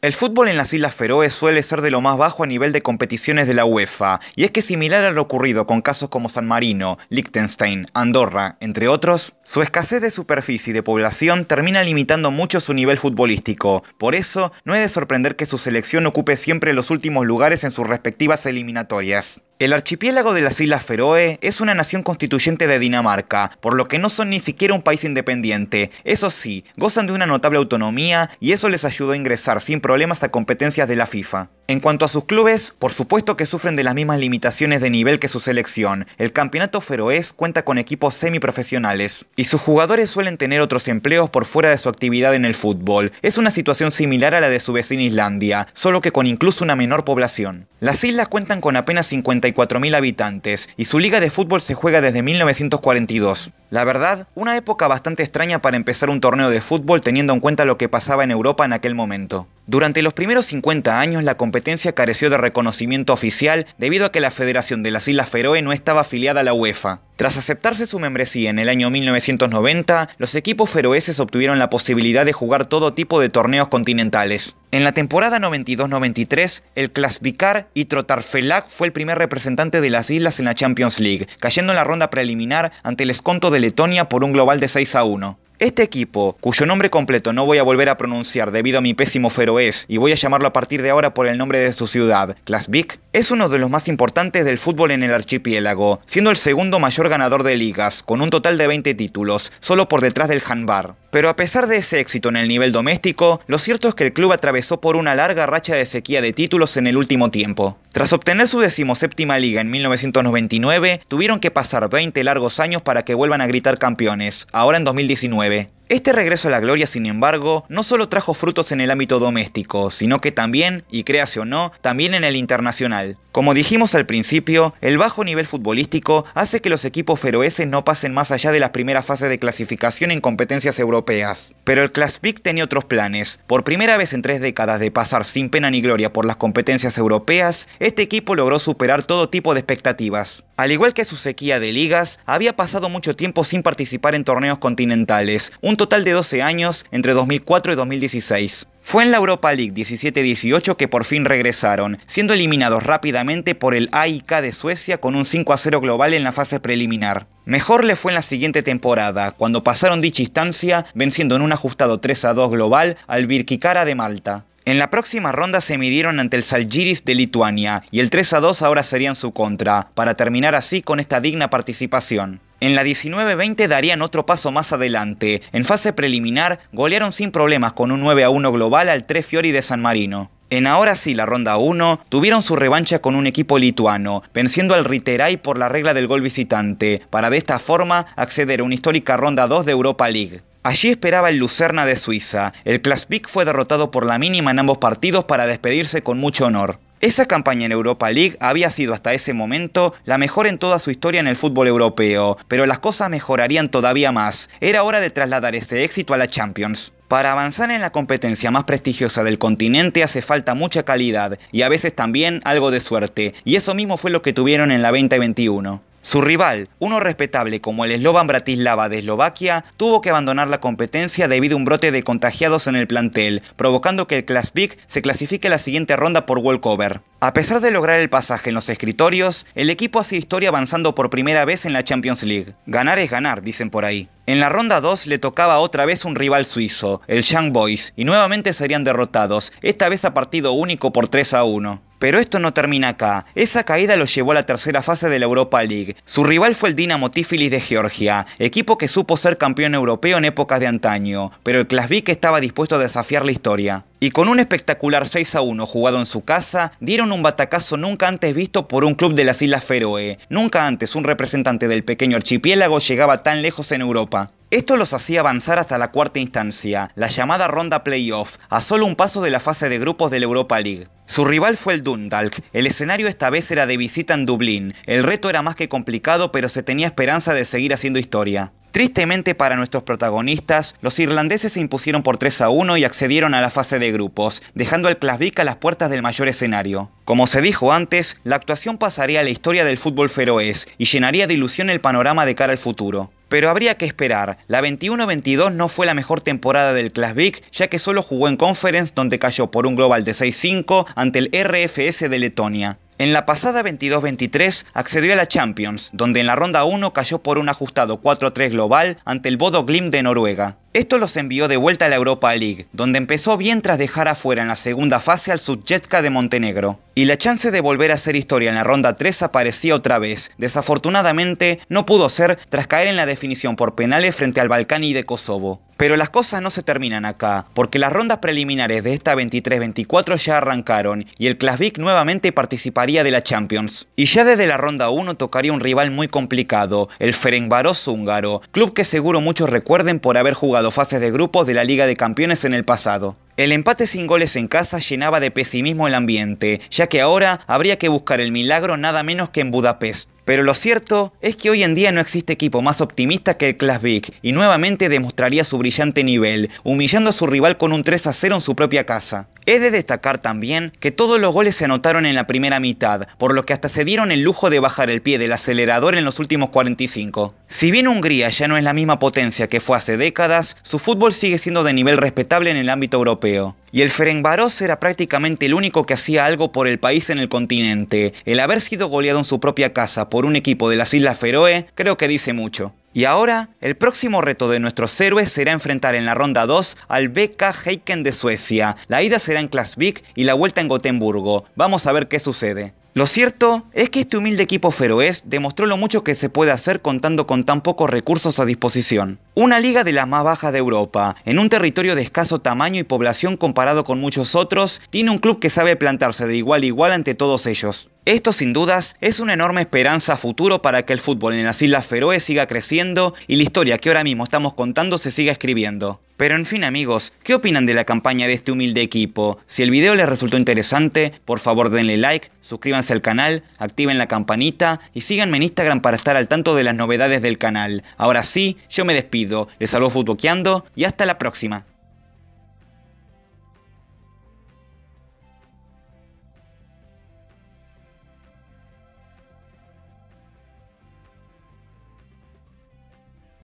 El fútbol en las Islas Feroe suele ser de lo más bajo a nivel de competiciones de la UEFA, y es que similar a lo ocurrido con casos como San Marino, Liechtenstein, Andorra, entre otros, su escasez de superficie y de población termina limitando mucho su nivel futbolístico. Por eso, no es de sorprender que su selección ocupe siempre los últimos lugares en sus respectivas eliminatorias. El archipiélago de las Islas Feroe es una nación constituyente de Dinamarca, por lo que no son ni siquiera un país independiente. Eso sí, gozan de una notable autonomía y eso les ayudó a ingresar sin problemas a competencias de la FIFA. En cuanto a sus clubes, por supuesto que sufren de las mismas limitaciones de nivel que su selección. El campeonato feroés cuenta con equipos semiprofesionales y sus jugadores suelen tener otros empleos por fuera de su actividad en el fútbol. Es una situación similar a la de su vecina Islandia, solo que con incluso una menor población. Las islas cuentan con apenas 50 4.000 habitantes y su liga de fútbol se juega desde 1942. La verdad, una época bastante extraña para empezar un torneo de fútbol teniendo en cuenta lo que pasaba en Europa en aquel momento. Durante los primeros 50 años la competencia careció de reconocimiento oficial debido a que la Federación de las Islas Feroe no estaba afiliada a la UEFA. Tras aceptarse su membresía en el año 1990, los equipos feroeses obtuvieron la posibilidad de jugar todo tipo de torneos continentales. En la temporada 92-93, el Klasvikar y Trotarfelag fue el primer representante de las islas en la Champions League, cayendo en la ronda preliminar ante el Esconto de Letonia por un global de 6 a 1. Este equipo, cuyo nombre completo no voy a volver a pronunciar debido a mi pésimo feroés y voy a llamarlo a partir de ahora por el nombre de su ciudad, Klasvik, es uno de los más importantes del fútbol en el archipiélago, siendo el segundo mayor ganador de ligas, con un total de 20 títulos, solo por detrás del Hanbar. Pero a pesar de ese éxito en el nivel doméstico, lo cierto es que el club atravesó por una larga racha de sequía de títulos en el último tiempo. Tras obtener su decimoséptima liga en 1999, tuvieron que pasar 20 largos años para que vuelvan a gritar campeones, ahora en 2019. Este regreso a la gloria, sin embargo, no solo trajo frutos en el ámbito doméstico, sino que también, y créase o no, también en el internacional. Como dijimos al principio, el bajo nivel futbolístico hace que los equipos feroeses no pasen más allá de las primeras fases de clasificación en competencias europeas. Pero el Classic tenía otros planes. Por primera vez en tres décadas de pasar sin pena ni gloria por las competencias europeas, este equipo logró superar todo tipo de expectativas. Al igual que su sequía de ligas, había pasado mucho tiempo sin participar en torneos continentales, un total de 12 años entre 2004 y 2016. Fue en la Europa League 17-18 que por fin regresaron, siendo eliminados rápidamente por el AIK de Suecia con un 5 a 0 global en la fase preliminar. Mejor le fue en la siguiente temporada, cuando pasaron dicha instancia, venciendo en un ajustado 3 a 2 global al Birkikara de Malta. En la próxima ronda se midieron ante el Salgiris de Lituania y el 3 a 2 ahora serían su contra, para terminar así con esta digna participación. En la 19-20 darían otro paso más adelante. En fase preliminar golearon sin problemas con un 9 a 1 global al 3 Fiori de San Marino. En ahora sí, la ronda 1, tuvieron su revancha con un equipo lituano, venciendo al Riterai por la regla del gol visitante, para de esta forma acceder a una histórica ronda 2 de Europa League. Allí esperaba el Lucerna de Suiza. El Klaspik fue derrotado por la mínima en ambos partidos para despedirse con mucho honor. Esa campaña en Europa League había sido hasta ese momento la mejor en toda su historia en el fútbol europeo, pero las cosas mejorarían todavía más. Era hora de trasladar ese éxito a la Champions. Para avanzar en la competencia más prestigiosa del continente hace falta mucha calidad y a veces también algo de suerte, y eso mismo fue lo que tuvieron en la 2021. Su rival, uno respetable como el Slovan Bratislava de Eslovaquia, tuvo que abandonar la competencia debido a un brote de contagiados en el plantel, provocando que el Klasvik se clasifique a la siguiente ronda por walkover. A pesar de lograr el pasaje en los escritorios, el equipo hace historia avanzando por primera vez en la Champions League. Ganar es ganar, dicen por ahí. En la ronda 2 le tocaba otra vez un rival suizo, el Young Boys, y nuevamente serían derrotados, esta vez a partido único por 3 a 1. Pero esto no termina acá. Esa caída lo llevó a la tercera fase de la Europa League. Su rival fue el Dinamo Tiflis de Georgia, equipo que supo ser campeón europeo en épocas de antaño, pero el Klasvik estaba dispuesto a desafiar la historia. Y con un espectacular 6 a 1 jugado en su casa, dieron un batacazo nunca antes visto por un club de las Islas Feroe. Nunca antes un representante del pequeño archipiélago llegaba tan lejos en Europa. Esto los hacía avanzar hasta la cuarta instancia, la llamada ronda playoff, a solo un paso de la fase de grupos de la Europa League. Su rival fue el Dundalk, el escenario esta vez era de visita en Dublín, el reto era más que complicado pero se tenía esperanza de seguir haciendo historia. Tristemente para nuestros protagonistas, los irlandeses se impusieron por 3 a 1 y accedieron a la fase de grupos, dejando al Clasvic a las puertas del mayor escenario. Como se dijo antes, la actuación pasaría a la historia del fútbol feroés y llenaría de ilusión el panorama de cara al futuro. Pero habría que esperar. La 21-22 no fue la mejor temporada del Klasvik, ya que solo jugó en Conference, donde cayó por un global de 6-5 ante el RFS de Letonia. En la pasada 22-23 accedió a la Champions, donde en la ronda 1 cayó por un ajustado 4-3 global ante el Bodo Glim de Noruega. Esto los envió de vuelta a la Europa League, donde empezó bien tras dejar afuera en la segunda fase al Subjetka de Montenegro. Y la chance de volver a hacer historia en la ronda 3 aparecía otra vez. Desafortunadamente, no pudo ser tras caer en la definición por penales frente al Balcani de Kosovo. Pero las cosas no se terminan acá, porque las rondas preliminares de esta 23-24 ya arrancaron y el Klasvik nuevamente participaría de la Champions. Y ya desde la ronda 1 tocaría un rival muy complicado, el Ferencváros húngaro, club que seguro muchos recuerden por haber jugado dos fases de grupos de la Liga de Campeones en el pasado. El empate sin goles en casa llenaba de pesimismo el ambiente, ya que ahora habría que buscar el milagro nada menos que en Budapest. Pero lo cierto es que hoy en día no existe equipo más optimista que el Klasvik y nuevamente demostraría su brillante nivel, humillando a su rival con un 3 a 0 en su propia casa. He de destacar también que todos los goles se anotaron en la primera mitad, por lo que hasta se dieron el lujo de bajar el pie del acelerador en los últimos 45. Si bien Hungría ya no es la misma potencia que fue hace décadas, su fútbol sigue siendo de nivel respetable en el ámbito europeo. Y el Ferencváros era prácticamente el único que hacía algo por el país en el continente. El haber sido goleado en su propia casa por un equipo de las Islas Feroe creo que dice mucho. Y ahora, el próximo reto de nuestros héroes será enfrentar en la ronda 2 al BK Heiken de Suecia. La ida será en Klasvik y la vuelta en Gotemburgo. Vamos a ver qué sucede. Lo cierto es que este humilde equipo feroés demostró lo mucho que se puede hacer contando con tan pocos recursos a disposición. Una liga de las más bajas de Europa, en un territorio de escaso tamaño y población comparado con muchos otros, tiene un club que sabe plantarse de igual a igual ante todos ellos. Esto sin dudas es una enorme esperanza a futuro para que el fútbol en las Islas Feroes siga creciendo y la historia que ahora mismo estamos contando se siga escribiendo. Pero en fin amigos, ¿qué opinan de la campaña de este humilde equipo? Si el video les resultó interesante, por favor denle like, suscríbanse al canal, activen la campanita y síganme en Instagram para estar al tanto de las novedades del canal. Ahora sí, yo me despido, les saludo Futoqueando y hasta la próxima.